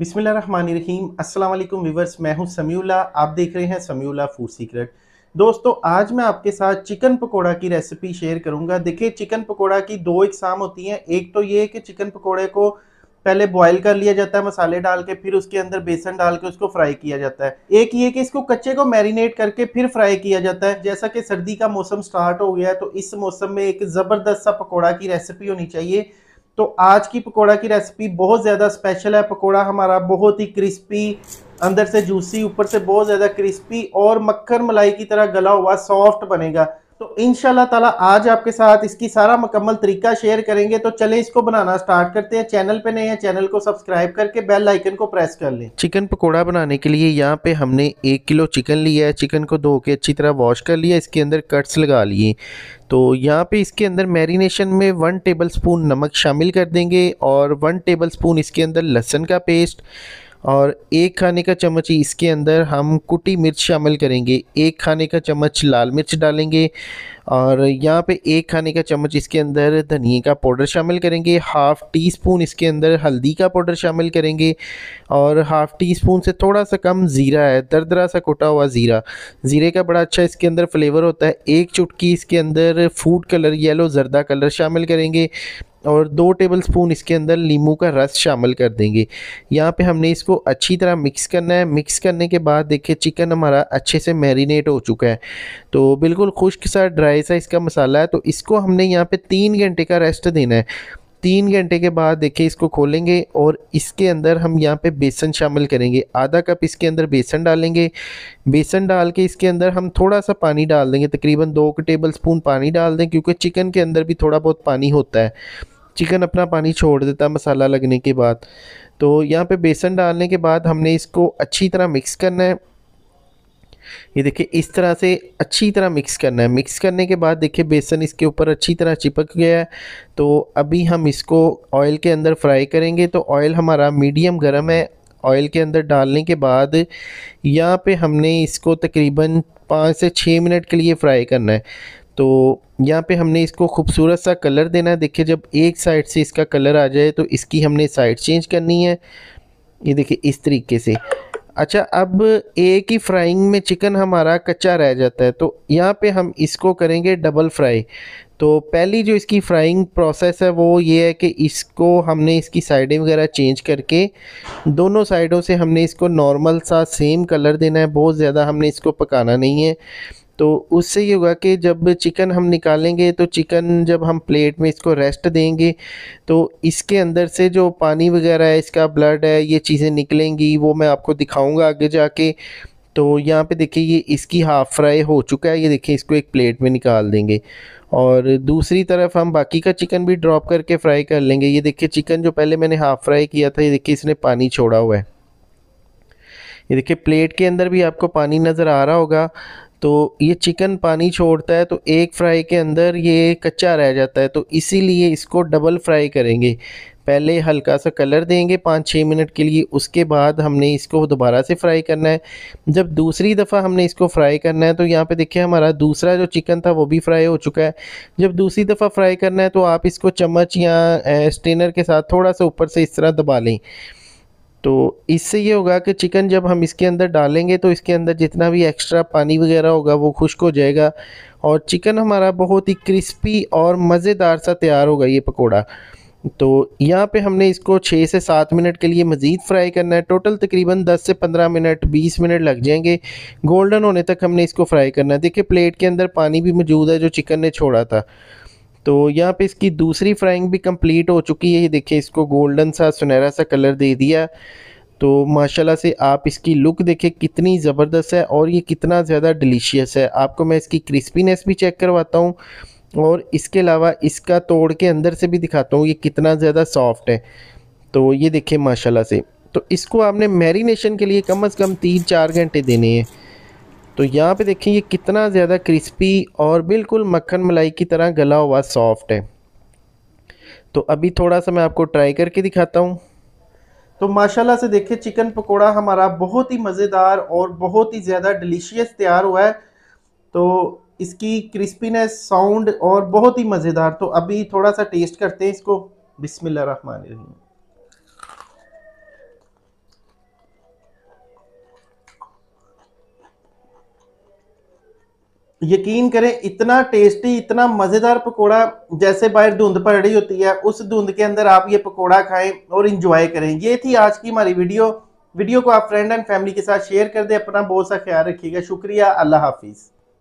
बिसमिल्ल अस्सलाम वालेकुम मैं हूं समीउल्ला आप देख रहे हैं समीउल्ला फूड सीक्रेट दोस्तों आज मैं आपके साथ चिकन पकोड़ा की रेसिपी शेयर करूंगा देखिए चिकन पकोड़ा की दो इकसाम होती हैं एक तो ये कि चिकन पकोड़े को पहले बॉयल कर लिया जाता है मसाले डाल के फिर उसके अंदर बेसन डाल के उसको फ्राई किया जाता है एक ये कि इसको कच्चे को मैरिनेट करके फिर फ्राई किया जाता है जैसा कि सर्दी का मौसम स्टार्ट हो गया है तो इस मौसम में एक ज़बरदस्त सा पकौड़ा की रेसिपी होनी चाहिए तो आज की पकोड़ा की रेसिपी बहुत ज़्यादा स्पेशल है पकोड़ा हमारा बहुत ही क्रिस्पी अंदर से जूसी ऊपर से बहुत ज़्यादा क्रिस्पी और मक्खन मलाई की तरह गला हुआ सॉफ्ट बनेगा तो इन ताला आज आपके साथ इसकी सारा मुकम्मल तरीका शेयर करेंगे तो चले इसको बनाना स्टार्ट करते हैं चैनल पे नए हैं चैनल को सब्सक्राइब करके बेल आइकन को प्रेस कर लें चिकन पकोड़ा बनाने के लिए यहाँ पे हमने एक किलो चिकन लिया है चिकन को धो के अच्छी तरह वॉश कर लिया इसके अंदर कट्स लगा लिए तो यहाँ पे इसके अंदर मैरिनेशन में वन टेबल स्पून नमक शामिल कर देंगे और वन टेबल स्पून इसके अंदर लहसन का पेस्ट और एक खाने का चम्मच इसके अंदर हम कुटी मिर्च शामिल करेंगे एक खाने का चम्मच लाल मिर्च डालेंगे और यहाँ पे एक खाने का चम्मच इसके अंदर धनिए का पाउडर शामिल करेंगे हाफ़ टी स्पून इसके अंदर हल्दी का पाउडर शामिल करेंगे और हाफ़ टी स्पून से थोड़ा सा कम ज़ीरा है दरदरा सा कुटा हुआ ज़ीरा ज़ीरे का बड़ा अच्छा इसके अंदर फ्लेवर होता है एक चुटकी इसके अंदर फूड कलर येलो जरदा कलर शामिल करेंगे और दो टेबल स्पून इसके अंदर नींबू का रस शामिल कर देंगे यहाँ पे हमने इसको अच्छी तरह मिक्स करना है मिक्स करने के बाद देखिए चिकन हमारा अच्छे से मैरिनेट हो चुका है तो बिल्कुल खुश्क सा ड्राई सा इसका मसाला है तो इसको हमने यहाँ पे तीन घंटे का रेस्ट देना है तीन घंटे के बाद देखिए इसको खोलेंगे और इसके अंदर हम यहाँ पे बेसन शामिल करेंगे आधा कप इसके अंदर बेसन डालेंगे बेसन डाल के इसके अंदर हम थोड़ा सा पानी डाल देंगे तकरीबन दो टेबल स्पून पानी डाल दें क्योंकि चिकन के अंदर भी थोड़ा बहुत पानी होता है चिकन अपना पानी छोड़ देता है मसाला लगने के बाद तो यहाँ पे बेसन डालने के बाद हमने इसको अच्छी तरह मिक्स करना है ये देखिए इस तरह से अच्छी तरह मिक्स करना है मिक्स करने के बाद देखिए बेसन इसके ऊपर अच्छी तरह चिपक गया है तो अभी हम इसको ऑयल के अंदर फ्राई करेंगे तो ऑयल हमारा मीडियम गर्म है ऑयल के अंदर डालने के बाद यहाँ पे हमने इसको तकरीबन पाँच से छः मिनट के लिए फ्राई करना है तो यहाँ पे हमने इसको खूबसूरत सा कलर देना है देखिए जब एक साइड से इसका कलर आ जाए तो इसकी हमने साइड चेंज करनी है ये देखिए इस तरीके से अच्छा अब ए की फ्राइंग में चिकन हमारा कच्चा रह जाता है तो यहाँ पे हम इसको करेंगे डबल फ्राई तो पहली जो इसकी फ्राइंग प्रोसेस है वो ये है कि इसको हमने इसकी साइडें वगैरह चेंज करके दोनों साइडों से हमने इसको नॉर्मल सा सेम कलर देना है बहुत ज़्यादा हमने इसको पकाना नहीं है तो उससे ये होगा कि जब चिकन हम निकालेंगे तो चिकन जब हम प्लेट में इसको रेस्ट देंगे तो इसके अंदर से जो पानी वगैरह है इसका ब्लड है ये चीज़ें निकलेंगी वो मैं आपको दिखाऊंगा आगे जाके तो यहाँ पे देखिए ये इसकी हाफ़ फ्राई हो चुका है ये देखिए इसको एक प्लेट में निकाल देंगे और दूसरी तरफ हम बाकी का चिकन भी ड्रॉप करके फ्राई कर लेंगे ये देखिए चिकन जो पहले मैंने हाफ़ फ्राई किया था ये देखिए इसने पानी छोड़ा हुआ है ये देखिए प्लेट के अंदर भी आपको पानी नज़र आ रहा होगा तो ये चिकन पानी छोड़ता है तो एक फ्राई के अंदर ये कच्चा रह जाता है तो इसीलिए इसको डबल फ्राई करेंगे पहले हल्का सा कलर देंगे पाँच छः मिनट के लिए उसके बाद हमने इसको दोबारा से फ्राई करना है जब दूसरी दफ़ा हमने इसको फ्राई करना है तो यहाँ पे देखिए हमारा दूसरा जो चिकन था वो भी फ्राई हो चुका है जब दूसरी दफ़ा फ्राई करना है तो आप इसको चम्मच या स्टेनर के साथ थोड़ा सा ऊपर से इस तरह दबा लें तो इससे ये होगा कि चिकन जब हम इसके अंदर डालेंगे तो इसके अंदर जितना भी एक्स्ट्रा पानी वगैरह होगा वो खुश्क हो जाएगा और चिकन हमारा बहुत ही क्रिस्पी और मज़ेदार सा तैयार होगा ये पकोड़ा तो यहाँ पे हमने इसको छः से सात मिनट के लिए मज़ीद फ्राई करना है टोटल तकरीबन दस से पंद्रह मिनट बीस मिनट लग जाएंगे गोल्डन होने तक हमने इसको फ्राई करना है देखिए प्लेट के अंदर पानी भी मौजूद है जो चिकन ने छोड़ा था तो यहाँ पे इसकी दूसरी फ्राइंग भी कंप्लीट हो चुकी है ये देखिए इसको गोल्डन सा सुनहरा सा कलर दे दिया तो माशाल्लाह से आप इसकी लुक देखें कितनी ज़बरदस्त है और ये कितना ज़्यादा डिलीशियस है आपको मैं इसकी क्रिस्पीनेस भी चेक करवाता हूँ और इसके अलावा इसका तोड़ के अंदर से भी दिखाता हूँ ये कितना ज़्यादा सॉफ्ट है तो ये देखें माशाल्लाह से तो इसको आपने मैरिनेशन के लिए कम अज़ कम तीन चार घंटे देने हैं तो यहाँ पे देखें ये कितना ज़्यादा क्रिस्पी और बिल्कुल मक्खन मलाई की तरह गला हुआ सॉफ्ट है तो अभी थोड़ा सा मैं आपको ट्राई करके दिखाता हूँ तो माशाल्लाह से देखिए चिकन पकोड़ा हमारा बहुत ही मज़ेदार और बहुत ही ज़्यादा डिलीशियस तैयार हुआ है तो इसकी क्रिस्पीनेस साउंड और बहुत ही मज़ेदार तो अभी थोड़ा सा टेस्ट करते हैं इसको बिसमिल्ल रन यकीन करें इतना टेस्टी इतना मज़ेदार पकोड़ा जैसे बाहर धुंध पड़ रही होती है उस धुंध के अंदर आप ये पकोड़ा खाएं और इंजॉय करें ये थी आज की हमारी वीडियो वीडियो को आप फ्रेंड एंड फैमिली के साथ शेयर कर दें अपना बहुत सा ख्याल रखिएगा शुक्रिया अल्लाह हाफिज़